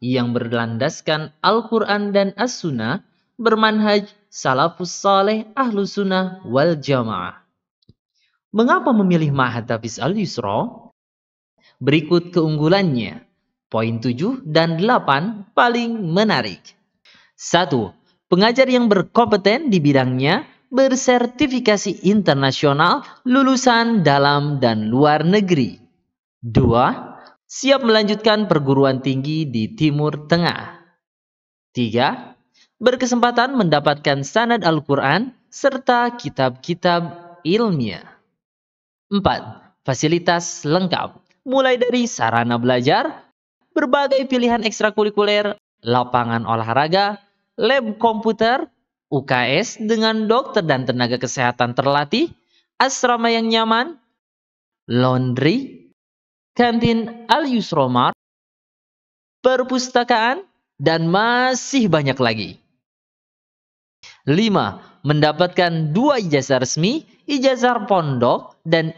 yang berlandaskan Al-Quran dan As-Sunnah bermanhaj salafus saleh ahlu sunnah wal jamaah. Mengapa memilih Mahatafiz al-Yusra? Berikut keunggulannya. Poin 7 dan 8 paling menarik. 1. Pengajar yang berkompeten di bidangnya bersertifikasi internasional lulusan dalam dan luar negeri. 2 siap melanjutkan perguruan tinggi di Timur Tengah. 3. Berkesempatan mendapatkan sanad Al-Quran serta kitab-kitab ilmiah. 4. Fasilitas lengkap, mulai dari sarana belajar, berbagai pilihan ekstrakurikuler, lapangan olahraga, lab komputer, UKS dengan dokter dan tenaga kesehatan terlatih, asrama yang nyaman, laundry, kantin Al-Yusromar, perpustakaan, dan masih banyak lagi. 5. Mendapatkan dua ijazah resmi, ijazah pondok, dan